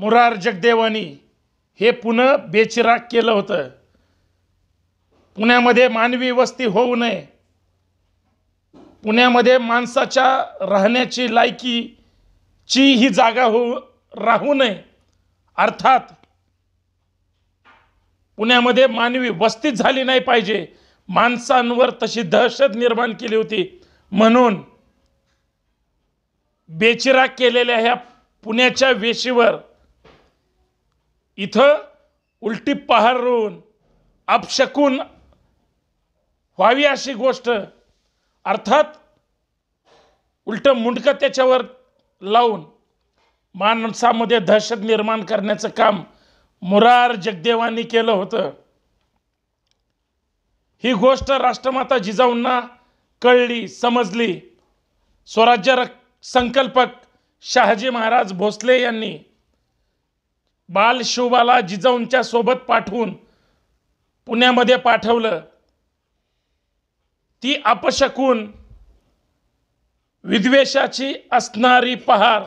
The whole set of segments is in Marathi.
मुरार जगदेवानी हे पुणे बेचिराग केलं होतं पुण्यामध्ये मानवी वस्ती होऊ नये पुण्यामध्ये माणसाच्या राहण्याची लायकीची ही जागा होऊ राहू नये अर्थात पुण्यामध्ये मानवी वस्ती झाली नाही पाहिजे माणसांवर तशी दहशत निर्माण केली होती म्हणून बेचिराग केलेल्या ह्या पुण्याच्या वेशीवर इथं उलटी पहारून अपशकून व्हावी अशी गोष्ट अर्थात उलटं मुंडकं त्याच्यावर लावून माणसामध्ये दहशत निर्माण करण्याचं काम मुरार जगदेवांनी केलं होतं ही गोष्ट राष्ट्रमाता जिजाऊंना कळली समजली स्वराज्य संकल्पक शहाजी महाराज भोसले यांनी बाल बालशुबाला जिजाऊंच्या सोबत पाठवून पुण्यामध्ये पाठवलं ती अपशकून विद्वेषाची असणारी पहार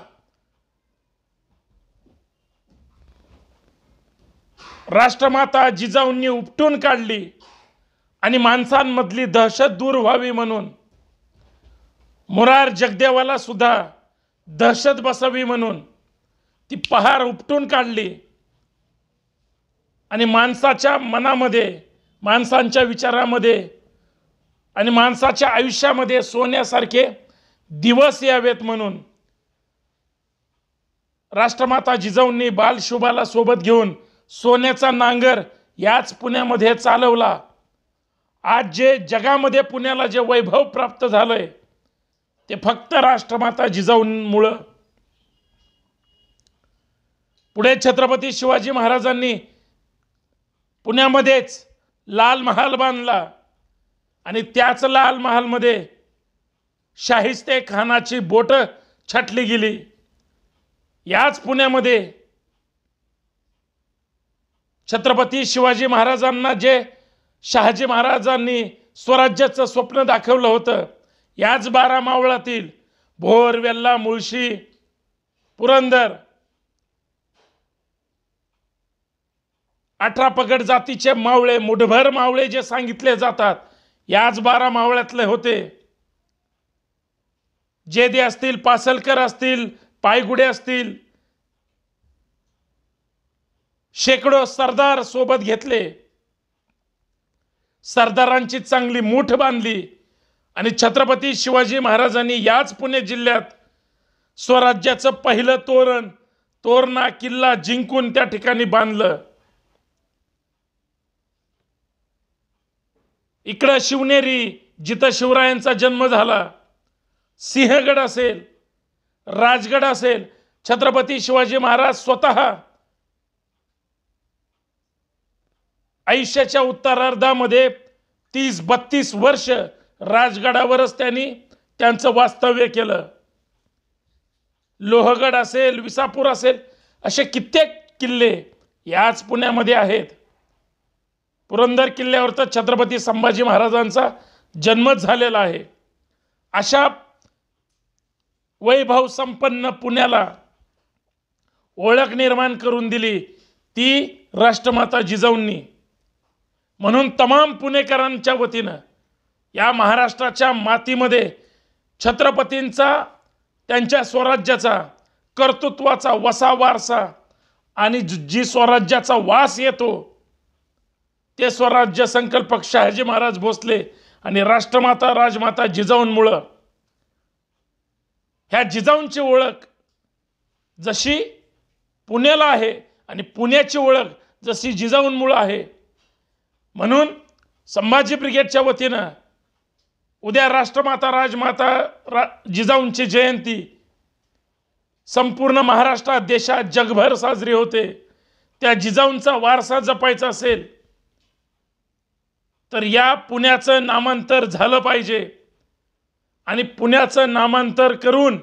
राष्ट्रमाता जिजाऊंनी उपटून काढली आणि माणसांमधली दहशत दूर व्हावी म्हणून मुरार जगदेवाला सुद्धा दहशत बसावी म्हणून ती पहार उपटून काढली आणि माणसाच्या मनामध्ये माणसांच्या विचारामध्ये आणि माणसाच्या आयुष्यामध्ये सोन्यासारखे दिवस यावेत म्हणून राष्ट्रमाता जिजाऊंनी बालशुभाला सोबत घेऊन सोन्याचा नांगर याच पुण्यामध्ये चालवला आज जे जगामध्ये पुण्याला जे वैभव प्राप्त झालंय ते फक्त राष्ट्रमाता जिजाऊंमुळं पुढे छत्रपती शिवाजी महाराजांनी पुण्यामध्येच लाल महाल बांधला आणि त्याच लाल महालमध्ये शाहिस्ते खानाची बोटं छाटली गेली याच पुण्यामध्ये छत्रपती शिवाजी महाराजांना जे शहाजी महाराजांनी स्वराज्याचं स्वप्न दाखवलं होतं याच बारा मावळातील भोर वेल्ला मुळशी पुरंदर अठरा पगड जातीचे मावळे मुठभर मावळे जे सांगितले जातात याच बारा मावळ्यातले होते जेदे असतील पासलकर असतील पायगुडे असतील शेकडो सरदार सोबत घेतले सरदारांची चांगली मूठ बांधली आणि छत्रपती शिवाजी महाराजांनी याच पुणे जिल्ह्यात स्वराज्याचं पहिलं तोरण तोरणा किल्ला जिंकून त्या ठिकाणी बांधलं इकडं शिवनेरी जिथं शिवरायांचा जन्म झाला सिंहगड असेल राजगड असेल छत्रपती शिवाजी महाराज स्वतः आयुष्याच्या उत्तरार्धामध्ये तीस बत्तीस वर्ष राजगडावरच त्यांनी त्यांचं वास्तव्य केलं लोहगड असेल विसापूर असेल असे कित्येक किल्ले याच पुण्यामध्ये आहेत पुरंदर किल्ल्यावरचा छत्रपती संभाजी महाराजांचा जन्म झालेला आहे अशा वैभव संपन्न पुण्याला ओळख निर्माण करून दिली ती राष्ट्रमाता जिजाऊंनी म्हणून तमाम पुणेकरांच्या वतीनं या महाराष्ट्राच्या मातीमध्ये छत्रपतींचा त्यांच्या स्वराज्याचा कर्तृत्वाचा वसा वारसा आणि जी स्वराज्याचा वास येतो ते स्वराज्य संकल्पक शहाजी महाराज भोसले आणि राष्ट्रमाता राजमाता जिजाऊंमुळं ह्या जिजाऊंची ओळख जशी पुण्याला आहे आणि पुण्याची ओळख जशी जिजाऊंमुळं आहे म्हणून संभाजी ब्रिगेडच्या वतीनं उद्या राष्ट्रमाता राजमाता रा जिजाऊंची जयंती संपूर्ण महाराष्ट्रात देशात जगभर साजरी होते त्या जिजाऊंचा वारसा जपायचा असेल तर या पुण्याचं नामांतर झालं पाहिजे आणि पुण्याचं नामांतर करून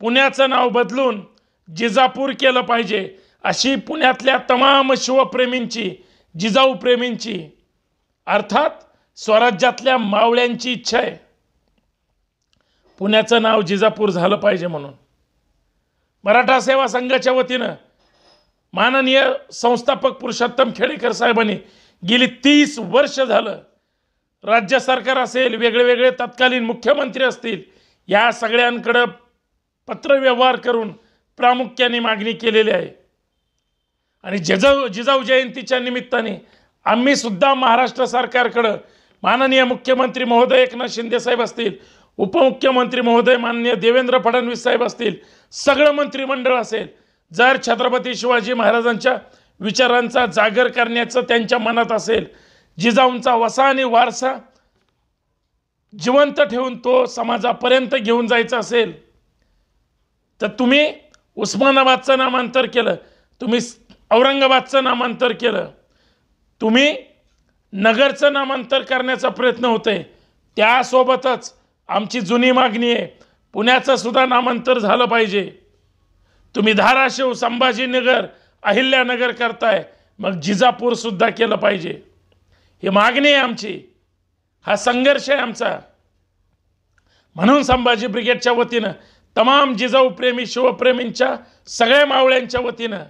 पुण्याचं नाव बदलून जिजापूर केलं पाहिजे अशी पुण्यातल्या तमाम शिवप्रेमींची जिजाऊप्रेमींची अर्थात स्वराज्यातल्या मावळ्यांची इच्छा आहे पुण्याचं नाव जिजापूर झालं पाहिजे म्हणून मराठा सेवा संघाच्या वतीनं माननीय संस्थापक पुरुषोत्तम खेडेकर साहेबांनी गेली तीस वर्ष झालं राज्य सरकार असेल वेगळे वेगळे तत्कालीन मुख्यमंत्री असतील या सगळ्यांकडं पत्रव्यवहार करून प्रामुख्याने मागणी केलेली आहे आणि जिजाऊ जिजाऊ जयंतीच्या निमित्ताने आम्ही सुद्धा महाराष्ट्र सरकारकडं माननीय मुख्यमंत्री महोदय एकनाथ शिंदे साहेब असतील उपमुख्यमंत्री महोदय माननीय देवेंद्र फडणवीस साहेब असतील सगळं मंत्रिमंडळ असेल जर छत्रपती शिवाजी महाराजांच्या विचारांचा जागर करण्याचं त्यांच्या मनात असेल जिजाऊंचा वसा आणि वारसा जिवंत ठेवून तो समाजापर्यंत घेऊन जायचा असेल तर तुम्ही उस्मानाबादचं नामांतर केलं तुम्ही औरंगाबादचं नामांतर केलं तुम्ही नगरचं नामांतर करण्याचा प्रयत्न आहे त्यासोबतच आमची जुनी मागणी आहे पुण्याचं सुद्धा नामांतर झालं पाहिजे तुम्ही धाराशिव संभाजीनगर अहिल्यानगर करताय मग जिजापूरसुद्धा केलं पाहिजे ही मागणी आहे आमची हा संघर्ष आहे आमचा म्हणून संभाजी ब्रिगेडच्या वतीनं तमाम जिजाऊ प्रेमी शिवप्रेमींच्या सगळ्या मावळ्यांच्या वतीनं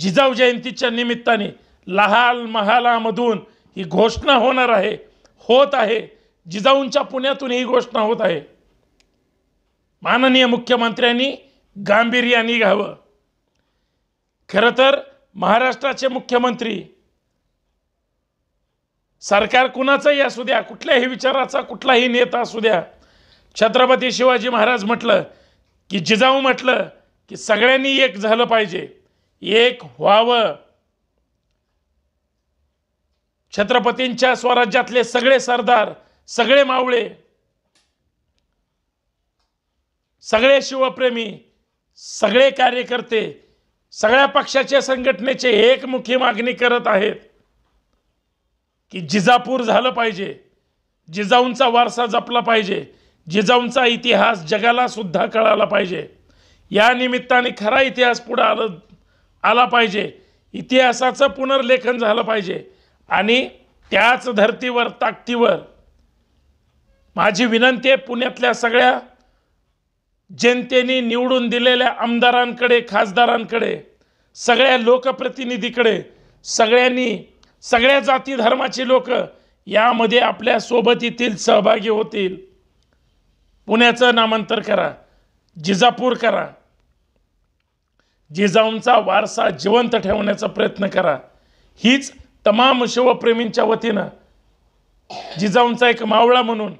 जिजाऊ जयंतीच्या निमित्ताने लहाल महालामधून ही घोषणा होणार आहे होत आहे जिजाऊंच्या पुण्यातून ही घोषणा होत आहे माननीय मुख्यमंत्र्यांनी गांभीर्याने घ्यावं खरं तर महाराष्ट्राचे मुख्यमंत्री सरकार कुणाचंही असू द्या कुठल्याही विचाराचा कुठलाही नेता असू द्या छत्रपती शिवाजी महाराज म्हटलं की जिजाऊ म्हटलं की सगळ्यांनी एक झालं पाहिजे एक व्हावं छत्रपतींच्या स्वराज्यातले सगळे सरदार सगळे मावळे सगळे शिवप्रेमी सगळे कार्यकर्ते सगळ्या पक्षाच्या संघटनेचे एक एकमुखी मागणी करत आहेत की जिजापूर झालं पाहिजे जिजाऊंचा वारसा जपला पाहिजे जिजाऊंचा इतिहास जगाला सुद्धा कळाला पाहिजे या निमित्ताने खरा इतिहास पुढं आला आला पाहिजे इतिहासाचं पुनर्लेखन झालं पाहिजे आणि त्याच धर्तीवर ताकदीवर माझी विनंती आहे पुण्यातल्या सगळ्या जनतेने निवडून दिलेल्या आमदारांकडे खासदारांकडे सगळ्या लोकप्रतिनिधीकडे सगळ्यांनी सगळ्या जाती धर्माची लोक यामध्ये आपल्या सोबतीतील सहभागी होतील पुण्याचं नामांतर करा जिजापूर करा जिजाऊंचा वारसा जिवंत ठेवण्याचा प्रयत्न करा हीच तमाम शिवप्रेमींच्या वतीनं जिजाऊंचा एक मावळा म्हणून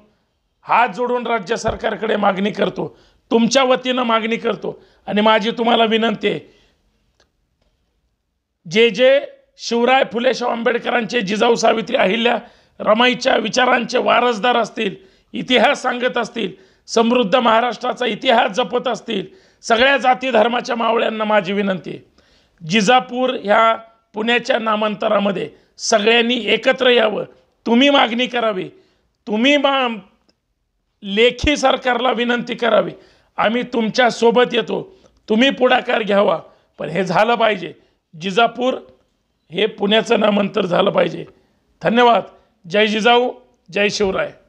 हात जोडून राज्य सरकारकडे मागणी करतो तुमच्या वतीनं मागणी करतो आणि माझी तुम्हाला विनंती आहे जे जे शिवराय फुले आंबेडकरांचे जिजाऊ सावित्री अहिल्या रमाईच्या विचारांचे वारसदार असतील इतिहास सांगत असतील समृद्ध महाराष्ट्राचा इतिहास जपत असतील सगळ्या जाती धर्माच्या मावळ्यांना माझी विनंती आहे जिजापूर ह्या पुण्याच्या नामांतरामध्ये सगळ्यांनी एकत्र यावं तुम्ही मागणी करावी तुम्ही मा लेखी सरकारला विनंती करावी आम्ही तुमच्यासोबत येतो तुम्ही पुढाकार घ्यावा पण हे झालं पाहिजे जिजापूर हे पुण्याचं नामांतर झालं पाहिजे धन्यवाद जय जिजाऊ जय शिवराय